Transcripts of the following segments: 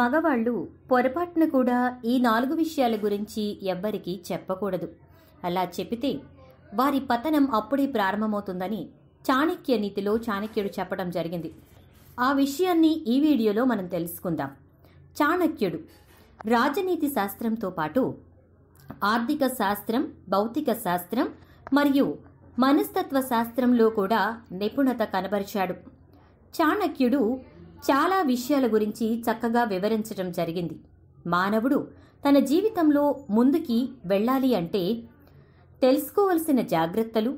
మగవాళ్ళు పొరపాటున కూడా ఈ నాలుగు విషయాల గురించి ఎవ్వరికీ చెప్పకూడదు అలా చెబితే వారి పతనం అప్పుడే ప్రారంభమవుతుందని చాణక్య నీతిలో చాణక్యుడు చెప్పడం జరిగింది ఆ విషయాన్ని ఈ వీడియోలో మనం తెలుసుకుందాం చాణక్యుడు రాజనీతి శాస్త్రంతో పాటు ఆర్థిక శాస్త్రం భౌతిక శాస్త్రం మరియు మనస్తత్వ శాస్త్రంలో కూడా నిపుణత కనబరిచాడు చాణక్యుడు చాలా విషయాల గురించి చక్కగా వివరించడం జరిగింది మానవుడు తన జీవితంలో ముందుకి వెళ్ళాలి అంటే తెలుసుకోవలసిన జాగ్రత్తలు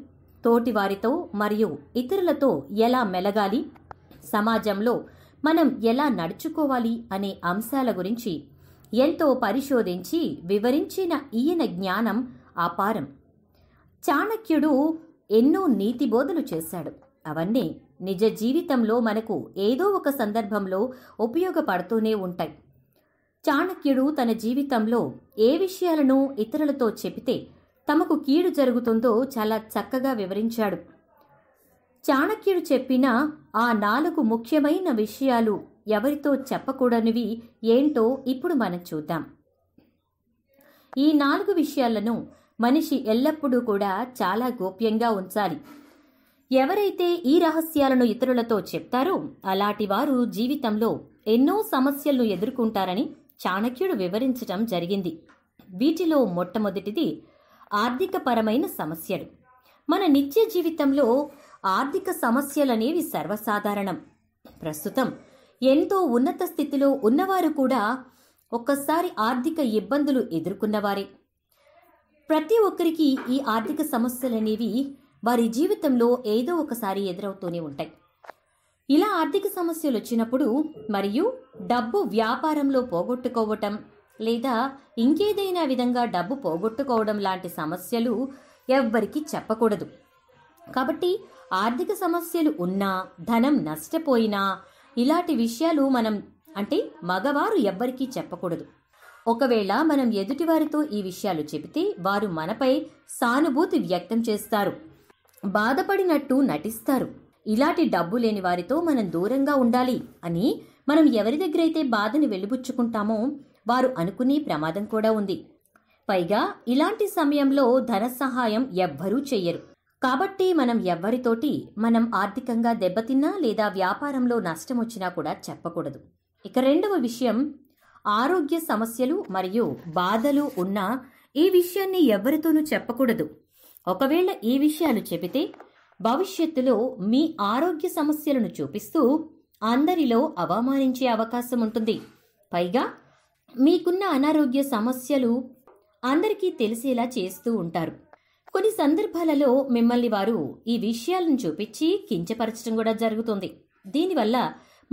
తోటివారితో మరియు ఇతరులతో ఎలా మెలగాలి సమాజంలో మనం ఎలా నడుచుకోవాలి అనే అంశాల గురించి ఎంతో పరిశోధించి వివరించిన ఈయన జ్ఞానం అపారం చాణక్యుడు ఎన్నో నీతిబోధలు చేశాడు అవన్నీ నిజ జీవితంలో మనకు ఏదో ఒక సందర్భంలో ఉపయోగపడుతూనే ఉంటాయి చాణక్యుడు తన జీవితంలో ఏ విషయాలను ఇతరులతో చెబితే తమకు కీడు జరుగుతుందో చాలా చక్కగా వివరించాడు చాణక్యుడు చెప్పిన ఆ నాలుగు ముఖ్యమైన విషయాలు ఎవరితో చెప్పకూడనివి ఏంటో ఇప్పుడు మనం చూద్దాం ఈ నాలుగు విషయాలను మనిషి ఎల్లప్పుడూ కూడా చాలా గోప్యంగా ఉంచాలి ఎవరైతే ఈ రహస్యాలను ఇతరులతో చెప్తారో అలాంటి వారు జీవితంలో ఎన్నో సమస్యలను ఎదుర్కొంటారని చాణక్యుడు వివరించటం జరిగింది వీటిలో మొట్టమొదటిది ఆర్థికపరమైన సమస్యలు మన నిత్య జీవితంలో ఆర్థిక సమస్యలనేవి సర్వసాధారణం ప్రస్తుతం ఎంతో ఉన్నత స్థితిలో ఉన్నవారు కూడా ఒక్కసారి ఆర్థిక ఇబ్బందులు ఎదుర్కొన్నవారే ప్రతి ఒక్కరికి ఈ ఆర్థిక సమస్యలనేవి వారి జీవితంలో ఏదో ఒకసారి ఎదురవుతూనే ఉంటాయి ఇలా ఆర్థిక సమస్యలు వచ్చినప్పుడు మరియు డబ్బు వ్యాపారంలో పోగొట్టుకోవటం లేదా ఇంకేదైనా విధంగా డబ్బు పోగొట్టుకోవడం లాంటి సమస్యలు ఎవ్వరికీ చెప్పకూడదు కాబట్టి ఆర్థిక సమస్యలు ఉన్నా ధనం నష్టపోయినా ఇలాంటి విషయాలు మనం అంటే మగవారు ఎవ్వరికీ చెప్పకూడదు ఒకవేళ మనం ఎదుటివారితో ఈ విషయాలు చెబితే వారు మనపై సానుభూతి వ్యక్తం చేస్తారు బాధపడినట్టు నటిస్తారు ఇలాంటి డబ్బు లేని వారితో మనం దూరంగా ఉండాలి అని మనం ఎవరి దగ్గరైతే బాధని వెలుబుచ్చుకుంటామో వారు అనుకునే ప్రమాదం కూడా ఉంది పైగా ఇలాంటి సమయంలో ధన సహాయం ఎవ్వరూ చెయ్యరు కాబట్టి మనం ఎవ్వరితోటి మనం ఆర్థికంగా దెబ్బతిన్నా లేదా వ్యాపారంలో నష్టం వచ్చినా కూడా చెప్పకూడదు ఇక రెండవ విషయం ఆరోగ్య సమస్యలు మరియు బాధలు ఉన్నా ఈ విషయాన్ని ఎవరితోనూ చెప్పకూడదు ఒకవేళ ఈ విషయాలు చెబితే భవిష్యత్తులో మీ ఆరోగ్య సమస్యలను చూపిస్తూ అందరిలో అవమానించే అవకాశం ఉంటుంది పైగా మీకున్న అనారోగ్య సమస్యలు అందరికీ తెలిసేలా చేస్తూ ఉంటారు కొన్ని సందర్భాలలో మిమ్మల్ని వారు ఈ విషయాలను చూపించి కించపరచడం కూడా జరుగుతుంది దీనివల్ల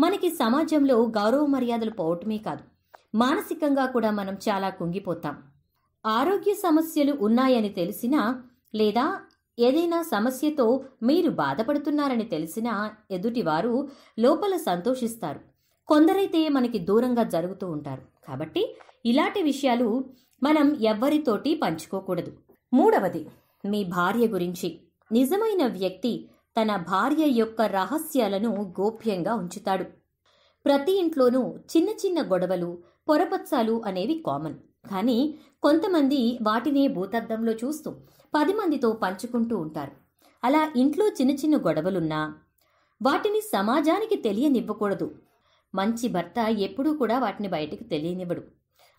మనకి సమాజంలో గౌరవ మర్యాదలు పోవటమే కాదు మానసికంగా కూడా మనం చాలా కుంగిపోతాం ఆరోగ్య సమస్యలు ఉన్నాయని తెలిసినా లేదా ఏదైనా సమస్యతో మీరు బాధపడుతున్నారని తెలిసినా ఎదుటివారు లోపల సంతోషిస్తారు కొందరైతే మనకి దూరంగా జరుగుతూ ఉంటారు కాబట్టి ఇలాంటి విషయాలు మనం ఎవ్వరితోటి పంచుకోకూడదు మూడవది మీ భార్య గురించి నిజమైన వ్యక్తి తన భార్య యొక్క రహస్యాలను గోప్యంగా ఉంచుతాడు ప్రతి ఇంట్లోనూ చిన్న చిన్న గొడవలు పొరపచ్చాలు అనేవి కామన్ కానీ కొంతమంది వాటిని భూతద్దంలో చూస్తూ పది మందితో పంచుకుంటూ ఉంటారు అలా ఇంట్లో చిన్న చిన్న గొడవలున్నా వాటిని సమాజానికి తెలియనివ్వకూడదు మంచి భర్త ఎప్పుడూ కూడా వాటిని బయటకు తెలియనివ్వడు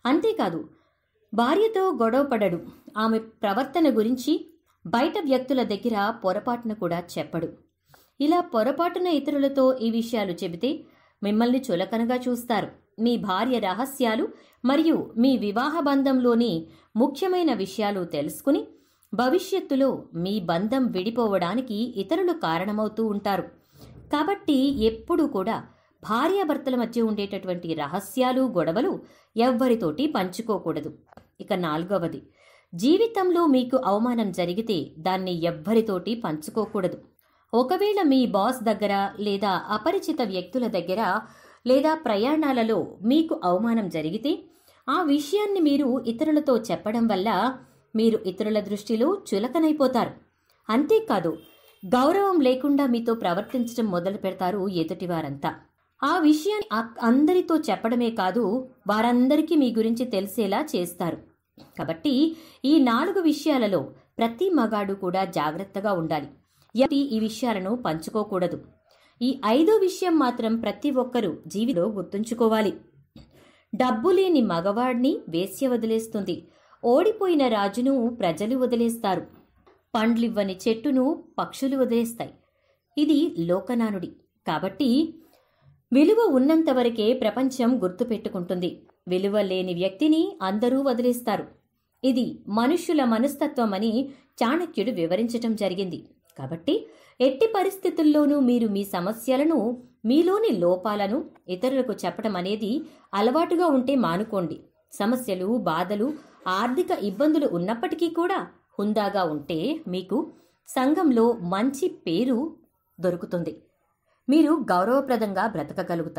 అంతేకాదు భార్యతో గొడవపడడు ఆమె ప్రవర్తన గురించి బయట వ్యక్తుల దగ్గర పొరపాటున కూడా చెప్పడు ఇలా పొరపాటున ఇతరులతో ఈ విషయాలు చెబితే మిమ్మల్ని చులకనగా చూస్తారు మీ భార్య రహస్యాలు మరియు మీ వివాహ బంధంలోని ముఖ్యమైన విషయాలు తెలుసుకుని భవిష్యత్తులో మీ బంధం విడిపోవడానికి ఇతరులు కారణమవుతూ ఉంటారు కాబట్టి ఎప్పుడూ కూడా భార్యాభర్తల మధ్య ఉండేటటువంటి రహస్యాలు గొడవలు ఎవ్వరితోటి పంచుకోకూడదు ఇక నాలుగవది జీవితంలో మీకు అవమానం జరిగితే దాన్ని ఎవ్వరితోటి పంచుకోకూడదు ఒకవేళ మీ బాస్ దగ్గర లేదా అపరిచిత వ్యక్తుల దగ్గర లేదా ప్రయాణాలలో మీకు అవమానం జరిగితే ఆ విషయాన్ని మీరు ఇతరులతో చెప్పడం వల్ల మీరు ఇతరుల దృష్టిలో చులకనైపోతారు అంతేకాదు గౌరవం లేకుండా మీతో ప్రవర్తించడం మొదలు పెడతారు ఎదుటివారంతా ఆ విషయాన్ని అందరితో చెప్పడమే కాదు వారందరికీ మీ గురించి తెలిసేలా చేస్తారు కాబట్టి ఈ నాలుగు విషయాలలో ప్రతి మగాడు కూడా జాగ్రత్తగా ఉండాలి ఈ విషయాలను పంచుకోకూడదు ఈ ఐదో విషయం మాత్రం ప్రతి ఒక్కరూ జీవిలో గుర్తుంచుకోవాలి డబ్బు లేని మగవాడిని వేశ్య వదిలేస్తుంది ఓడిపోయిన రాజును ప్రజలు వదిలేస్తారు పండ్లివ్వని చెట్టును పక్షులు వదిలేస్తాయి ఇది లోకనానుడి కాబట్టి విలువ ఉన్నంతవరకే ప్రపంచం గుర్తుపెట్టుకుంటుంది విలువ లేని వ్యక్తిని అందరూ వదిలేస్తారు ఇది మనుష్యుల మనస్తత్వమని చాణక్యుడు వివరించటం జరిగింది కాబట్టి ఎట్టి పరిస్థితుల్లోనూ మీరు మీ సమస్యలను మీలోని లోపాలను ఇతరులకు చెప్పడం అనేది అలవాటుగా ఉంటే మానుకోండి సమస్యలు బాధలు ఆర్థిక ఇబ్బందులు ఉన్నప్పటికీ కూడా హుందాగా ఉంటే మీకు సంఘంలో మంచి పేరు దొరుకుతుంది మీరు గౌరవప్రదంగా బ్రతకగలుగుతారు